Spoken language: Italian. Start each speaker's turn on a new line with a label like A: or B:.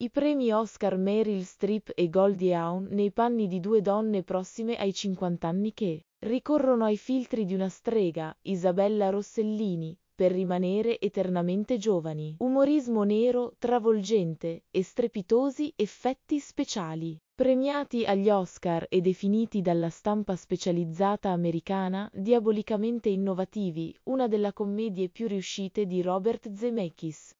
A: I premi Oscar Meryl Streep e Goldie Hawn nei panni di due donne prossime ai 50 anni che ricorrono ai filtri di una strega, Isabella Rossellini, per rimanere eternamente giovani. Umorismo nero, travolgente e strepitosi effetti speciali. Premiati agli Oscar e definiti dalla stampa specializzata americana diabolicamente innovativi, una delle commedie più riuscite di Robert Zemeckis.